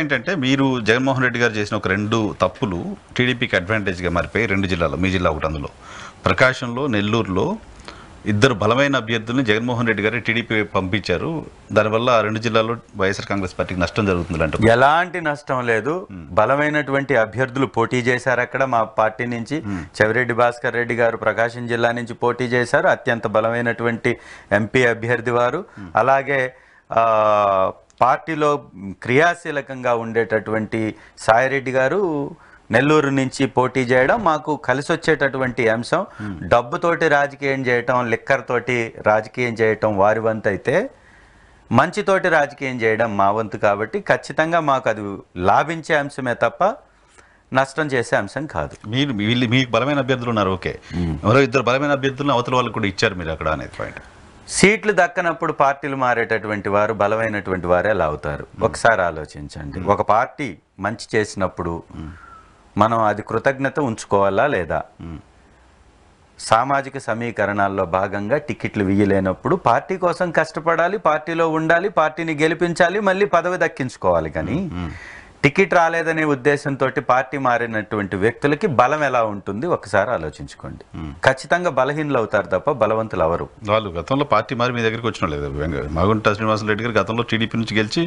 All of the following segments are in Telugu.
ఏంటంటే మీరు జగన్మోహన్ రెడ్డి గారు చేసిన ఒక రెండు తప్పులు టీడీపీకి అడ్వాంటేజ్గా మారిపోయి రెండు జిల్లాలో మీ జిల్లా ఒకటి అందులో ప్రకాశంలో నెల్లూరులో ఇద్దరు బలమైన అభ్యర్థుల్ని జగన్మోహన్ రెడ్డి గారు టీడీపీ పంపించారు దానివల్ల ఆ రెండు జిల్లాలో వైఎస్ఆర్ కాంగ్రెస్ పార్టీకి నష్టం జరుగుతుంది అంటే ఎలాంటి నష్టం లేదు బలమైనటువంటి అభ్యర్థులు పోటీ చేశారు అక్కడ మా పార్టీ నుంచి చెవిరెడ్డి భాస్కర్ రెడ్డి గారు ప్రకాశం జిల్లా నుంచి పోటీ చేశారు అత్యంత బలమైనటువంటి ఎంపీ అభ్యర్థి వారు అలాగే పార్టీలో క్రియాశీలకంగా ఉండేటటువంటి సాయిరెడ్డి గారు నెల్లూరు నుంచి పోటీ చేయడం మాకు కలిసి వచ్చేటటువంటి అంశం డబ్బుతోటి రాజకీయం చేయటం లిక్కర్తోటి రాజకీయం చేయటం వారి వంతు అయితే మంచితోటి రాజకీయం చేయడం మా వంతు కాబట్టి ఖచ్చితంగా మాకు అది లాభించే అంశమే తప్ప నష్టం చేసే అంశం కాదు మీరు వీళ్ళు మీకు బలమైన అభ్యర్థులు ఉన్నారు ఓకే మరో ఇద్దరు బలమైన అభ్యర్థులను అవతల వాళ్ళకు కూడా ఇచ్చారు మీరు అక్కడ అనేది పాయింట్ సీట్లు దక్కనప్పుడు పార్టీలు మారేటటువంటి వారు బలమైనటువంటి వారే అలా అవుతారు ఒకసారి ఆలోచించండి ఒక పార్టీ మంచి చేసినప్పుడు మనం అది కృతజ్ఞత ఉంచుకోవాలా లేదా సామాజిక సమీకరణాల్లో భాగంగా టికెట్లు వీయలేనప్పుడు పార్టీ కోసం కష్టపడాలి పార్టీలో ఉండాలి పార్టీని గెలిపించాలి మళ్ళీ పదవి దక్కించుకోవాలి కానీ టికెట్ రాలేదనే ఉద్దేశంతో పార్టీ మారినటువంటి వ్యక్తులకి బలం ఎలా ఉంటుంది ఒకసారి ఆలోచించుకోండి ఖచ్చితంగా బలహీనలు అవుతారు తప్ప బలవంతులు అవరు వాళ్ళు గతంలో పార్టీ మారి మీ దగ్గరికి వచ్చిన లేదు మాగుంట రెడ్డి గారు గతంలో టీడీపీ నుంచి గెలిచి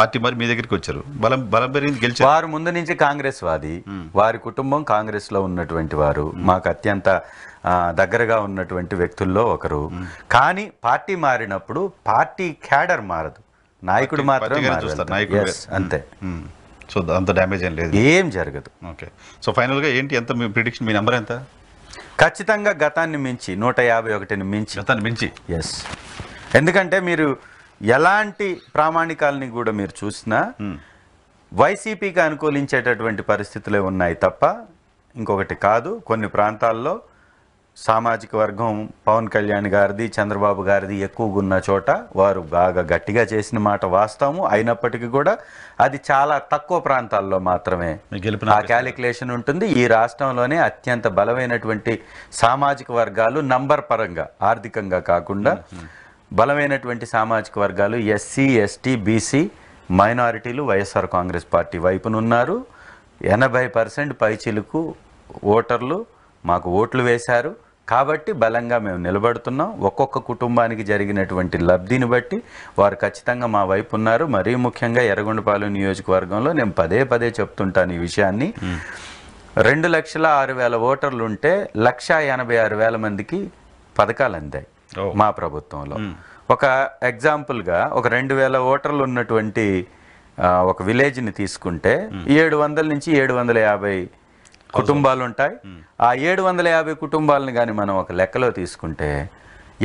పార్టీ మారి మీ దగ్గరికి వచ్చారు బలం బలం పెరిగింది గెలిచి వారు ముందు నుంచి కాంగ్రెస్ వాది వారి కుటుంబం కాంగ్రెస్ లో ఉన్నటువంటి వారు మాకు అత్యంత దగ్గరగా ఉన్నటువంటి వ్యక్తుల్లో ఒకరు కానీ పార్టీ మారినప్పుడు పార్టీ క్యాడర్ మారదు నాయకుడు మాత్రమే అంతే సో అంత డ్యామేజ్ ఏం లేదు ఏం జరగదు ఓకే సో ఫైనల్గా ఏంటి ఎంత మీ ప్రిడిక్షన్ మీ నెంబర్ ఎంత ఖచ్చితంగా గతాన్ని మించి నూట యాభై ఒకటిని మించి గతాన్ని మించి ఎస్ ఎందుకంటే మీరు ఎలాంటి ప్రామాణికాలని కూడా మీరు చూసినా hmm. వైసీపీకి అనుకూలించేటటువంటి పరిస్థితులే ఉన్నాయి తప్ప ఇంకొకటి కాదు కొన్ని ప్రాంతాల్లో సామాజిక వర్గం పవన్ కళ్యాణ్ గారిది చంద్రబాబు గారిది ఎక్కువగా ఉన్న చోట వారు బాగా గట్టిగా చేసిన మాట వాస్తవము అయినప్పటికీ కూడా అది చాలా తక్కువ ప్రాంతాల్లో మాత్రమే ఆ క్యాలిక్యులేషన్ ఉంటుంది ఈ రాష్ట్రంలోనే అత్యంత బలమైనటువంటి సామాజిక వర్గాలు నంబర్ పరంగా ఆర్థికంగా కాకుండా బలమైనటువంటి సామాజిక వర్గాలు ఎస్సీ ఎస్టీ బీసీ మైనారిటీలు వైఎస్ఆర్ కాంగ్రెస్ పార్టీ వైపునున్నారు ఎనభై పర్సెంట్ పైచిలుకు ఓటర్లు మాకు ఓట్లు వేశారు కాబట్టి బలంగా మేము నిలబడుతున్నాం ఒక్కొక్క కుటుంబానికి జరిగినటువంటి లబ్ధిని బట్టి వారు ఖచ్చితంగా మా వైపు ఉన్నారు మరీ ముఖ్యంగా ఎర్రగొండపాలెం నియోజకవర్గంలో నేను పదే పదే చెప్తుంటాను ఈ విషయాన్ని రెండు లక్షల ఆరు వేల ఓటర్లు ఉంటే లక్ష ఎనభై ఆరు వేల మందికి పథకాలు అందాయి మా ప్రభుత్వంలో ఒక ఎగ్జాంపుల్గా ఒక రెండు వేల ఓటర్లు ఉన్నటువంటి ఒక విలేజ్ని తీసుకుంటే ఏడు వందల నుంచి ఏడు వందల యాభై కుటుంబాలు ఉంటాయి ఆ ఏడు వందల యాభై కుటుంబాలను కానీ మనం ఒక లెక్కలో తీసుకుంటే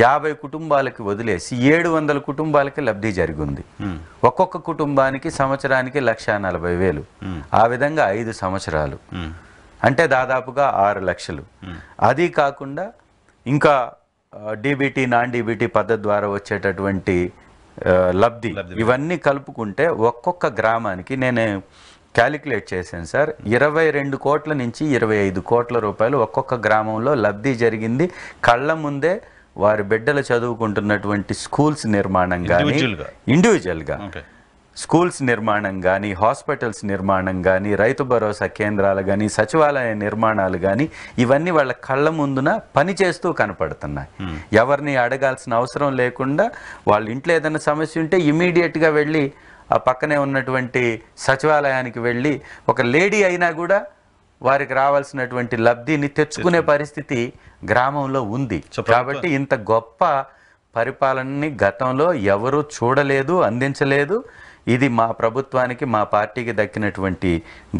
యాభై కుటుంబాలకి వదిలేసి ఏడు వందల కుటుంబాలకి లబ్ధి జరిగింది ఒక్కొక్క కుటుంబానికి సంవత్సరానికి లక్ష నలభై వేలు ఆ విధంగా ఐదు సంవత్సరాలు అంటే దాదాపుగా ఆరు లక్షలు అది కాకుండా ఇంకా డీబీటీ నాన్ డీబీటీ పద్ధతి ద్వారా వచ్చేటటువంటి లబ్ధి ఇవన్నీ కలుపుకుంటే ఒక్కొక్క గ్రామానికి నేను క్యాలిక్యులేట్ చేశాను సార్ ఇరవై రెండు కోట్ల నుంచి ఇరవై ఐదు కోట్ల రూపాయలు ఒక్కొక్క గ్రామంలో లబ్ధి జరిగింది కళ్ళ ముందే వారి బిడ్డలు చదువుకుంటున్నటువంటి స్కూల్స్ నిర్మాణం కానీ ఇండివిజువల్గా స్కూల్స్ నిర్మాణం కానీ హాస్పిటల్స్ నిర్మాణం కానీ రైతు భరోసా కేంద్రాలు కానీ సచివాలయ నిర్మాణాలు కానీ ఇవన్నీ వాళ్ళ కళ్ళ ముందున పనిచేస్తూ కనపడుతున్నాయి hmm. ఎవరిని అడగాల్సిన అవసరం లేకుండా వాళ్ళ ఇంట్లో ఏదైనా సమస్య ఉంటే ఇమీడియట్గా వెళ్ళి ఆ పక్కనే ఉన్నటువంటి సచివాలయానికి వెళ్ళి ఒక లేడీ అయినా కూడా వారికి రావాల్సినటువంటి లబ్ధిని తెచ్చుకునే పరిస్థితి గ్రామంలో ఉంది కాబట్టి ఇంత గొప్ప పరిపాలనని గతంలో ఎవరూ చూడలేదు అందించలేదు ఇది మా ప్రభుత్వానికి మా పార్టీకి దక్కినటువంటి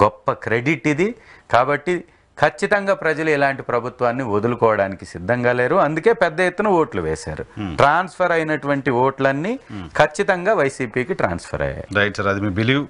గొప్ప క్రెడిట్ ఇది కాబట్టి ఖచ్చితంగా ప్రజలు ఇలాంటి ప్రభుత్వాన్ని వదులుకోవడానికి సిద్ధంగా లేరు అందుకే పెద్ద ఎత్తున ఓట్లు వేశారు hmm. ట్రాన్స్ఫర్ అయినటువంటి ఓట్లన్నీ hmm. ఖచ్చితంగా వైసీపీకి ట్రాన్స్ఫర్ అయ్యాయి రైట్ సార్ అది మీ బిలీవ్